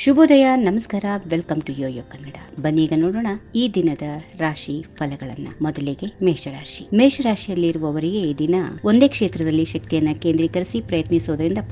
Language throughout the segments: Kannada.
ಶುಭೋದಯ ನಮಸ್ಕಾರ welcome to yo yo Kannada ಬನ್ನೀಗ ನೋಡೋಣ ಈ ದಿನದ ರಾಶಿ ಫಲಗಳನ್ನ ಮೊದಲಿಗೆ ಮೇಷರಾಶಿ ಮೇಷರಾಶಿಯಲ್ಲಿರುವವರಿಗೆ ಈ ದಿನ ಒಂದೇ ಕ್ಷೇತ್ರದಲ್ಲಿ ಶಕ್ತಿಯನ್ನ ಕೇಂದ್ರೀಕರಿಸಿ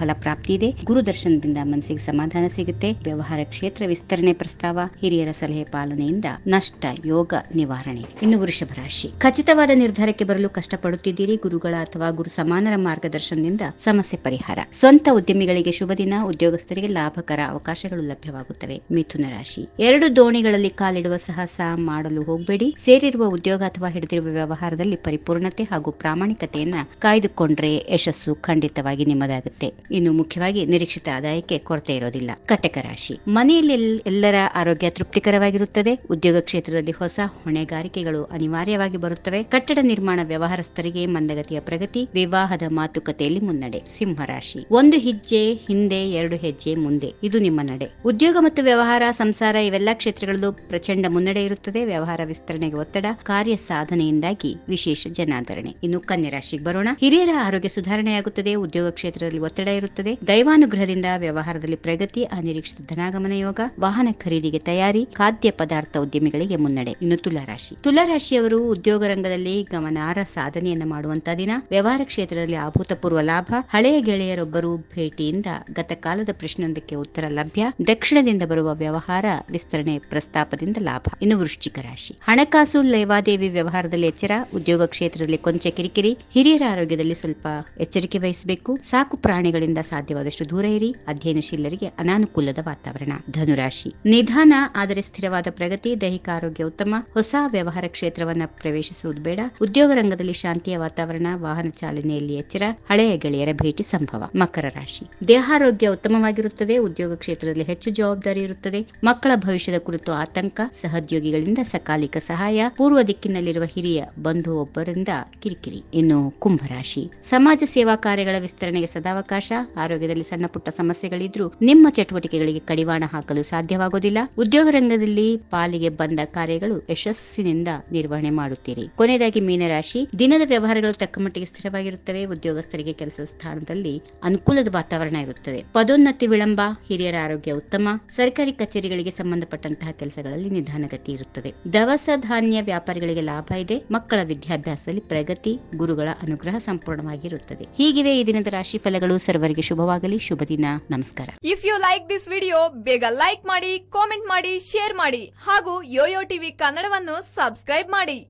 ಫಲ ಪ್ರಾಪ್ತಿ ಇದೆ ಗುರು ದರ್ಶನದಿಂದ ಮನಸ್ಸಿಗೆ ಸಮಾಧಾನ ಸಿಗುತ್ತೆ ವ್ಯವಹಾರ ಕ್ಷೇತ್ರ ವಿಸ್ತರಣೆ ಪ್ರಸ್ತಾವ ಹಿರಿಯರ ಸಲಹೆ ಪಾಲನೆಯಿಂದ ನಷ್ಟ ಯೋಗ ನಿವಾರಣೆ ಇನ್ನು ವೃಷಭ ರಾಶಿ ಖಚಿತವಾದ ನಿರ್ಧಾರಕ್ಕೆ ಬರಲು ಕಷ್ಟಪಡುತ್ತಿದ್ದೀರಿ ಗುರುಗಳ ಅಥವಾ ಗುರು ಸಮಾನರ ಮಾರ್ಗದರ್ಶನದಿಂದ ಸಮಸ್ಯೆ ಪರಿಹಾರ ಸ್ವಂತ ಉದ್ಯಮಿಗಳಿಗೆ ಶುಭ ದಿನ ಉದ್ಯೋಗಸ್ಥರಿಗೆ ಲಾಭಕರ ಅವಕಾಶಗಳು ಲಭ್ಯವಾಗುತ್ತವೆ ಮಿಥುನ ರಾಶಿ ಎರಡು ದೋಣಿಗಳಲ್ಲಿ ಕಾಲಿಡುವ ಸಾಹಸ ಮಾಡಲು ಹೋಗಬೇಡಿ ಸೇರಿರುವ ಉದ್ಯೋಗ ಅಥವಾ ಹಿಡಿದಿರುವ ವ್ಯವಹಾರದಲ್ಲಿ ಪರಿಪೂರ್ಣತೆ ಹಾಗೂ ಪ್ರಾಮಾಣಿಕತೆಯನ್ನ ಕಾಯ್ದುಕೊಂಡ್ರೆ ಯಶಸ್ಸು ಖಂಡಿತವಾಗಿ ನಿಮ್ಮದಾಗುತ್ತೆ ಇನ್ನು ಮುಖ್ಯವಾಗಿ ನಿರೀಕ್ಷಿತ ಆದಾಯಕ್ಕೆ ಕೊರತೆ ಇರೋದಿಲ್ಲ ಕಟಕ ರಾಶಿ ಮನೆಯಲ್ಲಿ ಎಲ್ಲರ ಆರೋಗ್ಯ ತೃಪ್ತಿಕರವಾಗಿರುತ್ತದೆ ಉದ್ಯೋಗ ಕ್ಷೇತ್ರದಲ್ಲಿ ಹೊಸ ಹೊಣೆಗಾರಿಕೆಗಳು ಅನಿವಾರ್ಯವಾಗಿ ಬರುತ್ತವೆ ಕಟ್ಟಡ ನಿರ್ಮಾಣ ವ್ಯವಹಾರಸ್ಥರಿಗೆ ಮಂದಗತಿಯ ಪ್ರಗತಿ ವಿವಾಹದ ಮಾತುಕತೆಯಲ್ಲಿ ಮುನ್ನಡೆ ಸಿಂಹರಾಶಿ ಒಂದು ಹೆಜ್ಜೆ ಹಿಂದೆ ಎರಡು ಹೆಜ್ಜೆ ಮುಂದೆ ಇದು ನಿಮ್ಮ ನಡೆ ಉದ್ಯೋಗ ಮತ್ತು ವ್ಯವಹಾರ ಸಂಸಾರ ಇವೆಲ್ಲಾ ಕ್ಷೇತ್ರಗಳಲ್ಲೂ ಪ್ರಚಂಡ ಮುನ್ನಡೆ ಇರುತ್ತದೆ ವ್ಯವಹಾರ ವಿಸ್ತರಣೆಗೆ ಒತ್ತಡ ಕಾರ್ಯ ಸಾಧನೆಯಿಂದಾಗಿ ವಿಶೇಷ ಜನಾದರಣೆ ಇನ್ನು ಕನ್ಯಾ ರಾಶಿಗೆ ಬರೋಣ ಹಿರಿಯರ ಆರೋಗ್ಯ ಸುಧಾರಣೆಯಾಗುತ್ತದೆ ಉದ್ಯೋಗ ಕ್ಷೇತ್ರದಲ್ಲಿ ಒತ್ತಡ ಇರುತ್ತದೆ ದೈವಾನುಗ್ರಹದಿಂದ ವ್ಯವಹಾರದಲ್ಲಿ ಪ್ರಗತಿ ಅನಿರೀಕ್ಷಿತ ಧನಾಗಮನ ಯೋಗ ವಾಹನ ಖರೀದಿಗೆ ತಯಾರಿ ಖಾದ್ಯ ಪದಾರ್ಥ ಉದ್ಯಮಿಗಳಿಗೆ ಮುನ್ನಡೆ ಇನ್ನು ತುಲಾರಾಶಿ ತುಲಾರಾಶಿಯವರು ಉದ್ಯೋಗ ರಂಗದಲ್ಲಿ ಗಮನಾರ್ಹ ಸಾಧನೆಯನ್ನು ಮಾಡುವಂತಹ ದಿನ ವ್ಯವಹಾರ ಕ್ಷೇತ್ರದಲ್ಲಿ ಅಭೂತಪೂರ್ವ ಲಾಭ ಹಳೆಯ ಗೆಳೆಯರೊಬ್ಬರು ಭೇಟಿಯಿಂದ ಗತಕಾಲದ ಪ್ರಶ್ನೊಂದಕ್ಕೆ ಉತ್ತರ ಲಭ್ಯ ದಕ್ಷಿಣದಿಂದ ಬರುವ ವ್ಯವಹಾರ ವಿಸ್ತರಣೆ ಪ್ರಸ್ತಾಪದಿಂದ ಲಾಭ ಇನ್ನು ವೃಶ್ಚಿಕ ರಾಶಿ ಹಣಕಾಸು ಲೇವಾದೇವಿ ವ್ಯವಹಾರದಲ್ಲಿ ಎಚ್ಚರ ಉದ್ಯೋಗ ಕ್ಷೇತ್ರದಲ್ಲಿ ಕೊಂಚ ಕಿರಿಕಿರಿ ಹಿರಿಯರ ಆರೋಗ್ಯದಲ್ಲಿ ಸ್ವಲ್ಪ ಎಚ್ಚರಿಕೆ ವಹಿಸಬೇಕು ಸಾಕು ಪ್ರಾಣಿಗಳಿಂದ ಸಾಧ್ಯವಾದಷ್ಟು ದೂರ ಇರಿ ಅಧ್ಯಯನಶೀಲರಿಗೆ ಅನಾನುಕೂಲದ ವಾತಾವರಣ ಧನುರಾಶಿ ನಿಧಾನ ಆದರೆ ಸ್ಥಿರವಾದ ಪ್ರಗತಿ ದೈಹಿಕ ಆರೋಗ್ಯ ಉತ್ತಮ ಹೊಸ ವ್ಯವಹಾರ ಕ್ಷೇತ್ರವನ್ನ ಪ್ರವೇಶಿಸುವುದು ಬೇಡ ಉದ್ಯೋಗ ರಂಗದಲ್ಲಿ ಶಾಂತಿಯ ವಾತಾವರಣ ವಾಹನ ಚಾಲನೆಯಲ್ಲಿ ಎಚ್ಚರ ಹಳೆಯ ಗೆಳೆಯರ ಭೇಟಿ ಸಂಭವ ಮಕರ ರಾಶಿ ದೇಹಾರೋಗ್ಯ ಉತ್ತಮವಾಗಿರುತ್ತದೆ ಉದ್ಯೋಗ ಕ್ಷೇತ್ರದಲ್ಲಿ ಹೆಚ್ಚು ಹೆಚ್ಚು ಜವಾಬ್ದಾರಿ ಇರುತ್ತದೆ ಮಕ್ಕಳ ಭವಿಷ್ಯದ ಕುರಿತು ಆತಂಕ ಸಹೋದ್ಯೋಗಿಗಳಿಂದ ಸಕಾಲಿಕ ಸಹಾಯ ಪೂರ್ವ ದಿಕ್ಕಿನಲ್ಲಿರುವ ಹಿರಿಯ ಬಂಧು ಒಬ್ಬರಿಂದ ಕಿರಿಕಿರಿ ಇನ್ನು ಕುಂಭರಾಶಿ ಸಮಾಜ ಸೇವಾ ಕಾರ್ಯಗಳ ವಿಸ್ತರಣೆಗೆ ಸದಾವಕಾಶ ಆರೋಗ್ಯದಲ್ಲಿ ಸಣ್ಣ ಪುಟ್ಟ ಸಮಸ್ಯೆಗಳಿದ್ರೂ ನಿಮ್ಮ ಚಟುವಟಿಕೆಗಳಿಗೆ ಕಡಿವಾಣ ಹಾಕಲು ಸಾಧ್ಯವಾಗುವುದಿಲ್ಲ ಉದ್ಯೋಗ ರಂಗದಲ್ಲಿ ಪಾಲಿಗೆ ಬಂದ ಕಾರ್ಯಗಳು ಯಶಸ್ಸಿನಿಂದ ನಿರ್ವಹಣೆ ಮಾಡುತ್ತೀರಿ ಕೊನೆಯದಾಗಿ ಮೀನರಾಶಿ ದಿನದ ವ್ಯವಹಾರಗಳು ತಕ್ಕ ಮಟ್ಟಿಗೆ ಸ್ಥಿರವಾಗಿರುತ್ತವೆ ಉದ್ಯೋಗಸ್ಥರಿಗೆ ಕೆಲಸದ ಸ್ಥಾನದಲ್ಲಿ ಅನುಕೂಲದ ವಾತಾವರಣ ಇರುತ್ತದೆ ಪದೋನ್ನತಿ ವಿಳಂಬ ಹಿರಿಯರ ಆರೋಗ್ಯ ಉತ್ತಮ ಸರ್ಕಾರಿ ಕಚೇರಿಗಳಿಗೆ ಸಂಬಂಧಪಟ್ಟಂತಹ ಕೆಲಸಗಳಲ್ಲಿ ನಿಧಾನಗತಿ ಇರುತ್ತದೆ ದವಸ ಧಾನ್ಯ ವ್ಯಾಪಾರಿಗಳಿಗೆ ಲಾಭ ಇದೆ ಮಕ್ಕಳ ವಿದ್ಯಾಭ್ಯಾಸದಲ್ಲಿ ಪ್ರಗತಿ ಗುರುಗಳ ಅನುಗ್ರಹ ಸಂಪೂರ್ಣವಾಗಿರುತ್ತದೆ ಹೀಗಿವೆ ಈ ದಿನದ ರಾಶಿ ಫಲಗಳು ಸರ್ವರಿಗೆ ಶುಭವಾಗಲಿ ಶುಭ ದಿನ ನಮಸ್ಕಾರ if you like this video ಬೇಗ ಲೈಕ್ ಮಾಡಿ ಕಾಮೆಂಟ್ ಮಾಡಿ ಶೇರ್ ಮಾಡಿ ಹಾಗೂ ಯೋಯೋ ಟಿವಿ ಕನ್ನಡವನ್ನು ಸಬ್ಸ್ಕ್ರೈಬ್ ಮಾಡಿ